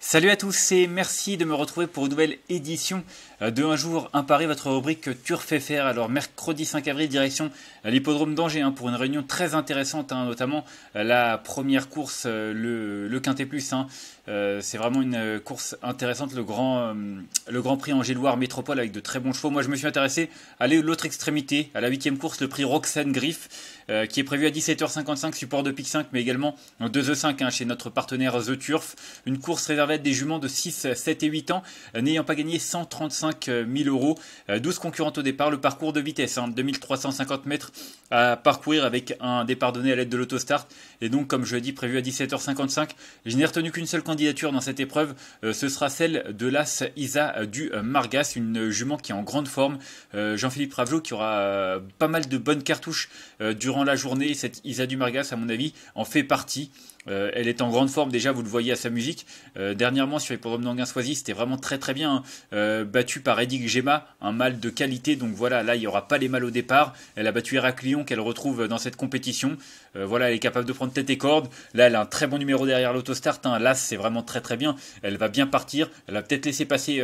Salut à tous et merci de me retrouver pour une nouvelle édition euh, de Un jour, un pari, votre rubrique Turf FR Alors mercredi 5 avril, direction euh, l'hippodrome d'Angers hein, pour une réunion très intéressante, hein, notamment euh, la première course, le, le Quintet Plus. Hein. c'est vraiment une course intéressante, le grand, le grand prix Angers-Loire Métropole avec de très bons chevaux. Moi je me suis intéressé à l'autre extrémité, à la 8 huitième course, le prix Roxane Griff, qui est prévu à 17h55, support de Pic 5, mais également 2 E5 chez notre partenaire The Turf. Une course réservée va être des juments de 6, 7 et 8 ans, euh, n'ayant pas gagné 135 000 euh, euros. 12 euh, concurrentes au départ, le parcours de vitesse, hein, en 2350 mètres à parcourir avec un départ donné à l'aide de l'autostart. Et donc, comme je l'ai dit, prévu à 17h55, je n'ai retenu qu'une seule candidature dans cette épreuve, ce sera celle de l'As Isa du Margas, une jument qui est en grande forme. Jean-Philippe Ravlot qui aura pas mal de bonnes cartouches durant la journée. Cette Isa du Margas, à mon avis, en fait partie. Euh, elle est en grande forme déjà, vous le voyez à sa musique. Euh, dernièrement sur Hippodrome d'Anguin-Soisy, c'était vraiment très très bien. battu hein. euh, battue par Eddy Gemma, un mâle de qualité. Donc voilà, là il n'y aura pas les mal au départ. Elle a battu Héraclion qu'elle retrouve dans cette compétition. voilà, elle est capable de prendre tête et corde. Là, elle a un très bon numéro derrière l'autostart. Hein. Là, c'est vraiment très très bien. Elle va bien partir. Elle a peut-être laissé passer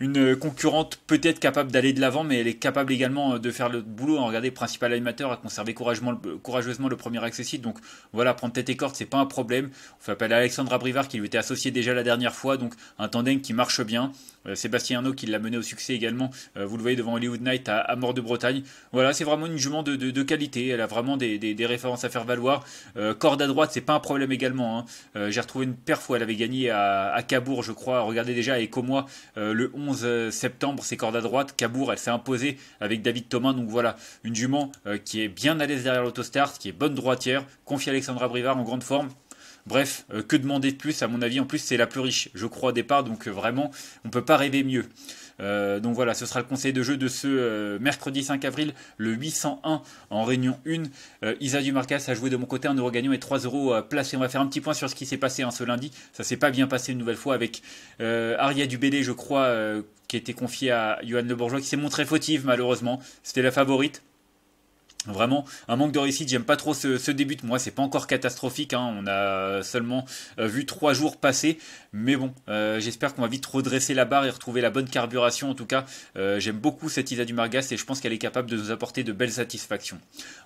une concurrente peut-être capable d'aller de l'avant, mais elle est capable également de faire le boulot. Regardez, principal animateur a conservé courageusement, le premier accessible Donc voilà, prendre tête et corde, c'est pas un problème. On fait appel à Alexandre Abrivard qui lui était associé déjà la dernière fois, donc un tandem qui marche bien. Euh, Sébastien Arnaud qui l'a mené au succès également. Euh, vous le voyez devant Hollywood Night à, à Mort de Bretagne. Voilà, c'est vraiment une jument de, qualité. Elle a vraiment des, références à faire valoir. Euh, corde à droite, c'est pas un problème également. Hein. J'ai retrouvé une perf où elle avait gagné à, Cabourg, je crois. Regardez déjà, et moi le 11 septembre, c'est corde à droite. Cabourg, elle s'est imposée avec David Thomas. Donc voilà, une jument qui est bien à l'aise derrière l'autostart, qui est bonne droitière, confie Alexandra Brivard en grande forme. Bref, euh, que demander de plus À mon avis, en plus, c'est la plus riche, je crois, au départ. Donc euh, vraiment, on ne peut pas rêver mieux. Euh, donc voilà, ce sera le conseil de jeu de ce mercredi 5 avril, le 801 en réunion 1. Isa Dumarcas a joué de mon côté en euro gagnant et 3 euros placés. On va faire un petit point sur ce qui s'est passé en hein, ce lundi. Ça s'est pas bien passé une nouvelle fois avec Aria Dubélé, je crois, qui a été confiée à Johan Le Bourgeois, qui s'est montrée fautive malheureusement. C'était la favorite. Vraiment, un manque de réussite, j'aime pas trop ce, début moi, c'est pas encore catastrophique, hein. on a euh, seulement euh, vu trois jours passer, mais bon, euh, j'espère qu'on va vite redresser la barre et retrouver la bonne carburation en tout cas, j'aime beaucoup cette Isa du Margas et je pense qu'elle est capable de nous apporter de belles satisfactions.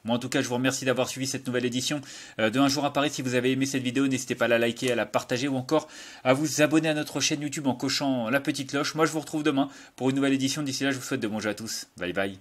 Moi en tout cas, je vous remercie d'avoir suivi cette nouvelle édition de Un jour à Paris, si vous avez aimé cette vidéo, n'hésitez pas à la liker, à la partager ou encore à vous abonner à notre chaîne YouTube en cochant la petite cloche, moi je vous retrouve demain pour une nouvelle édition, d'ici là je vous souhaite de bons jeux à tous, bye bye.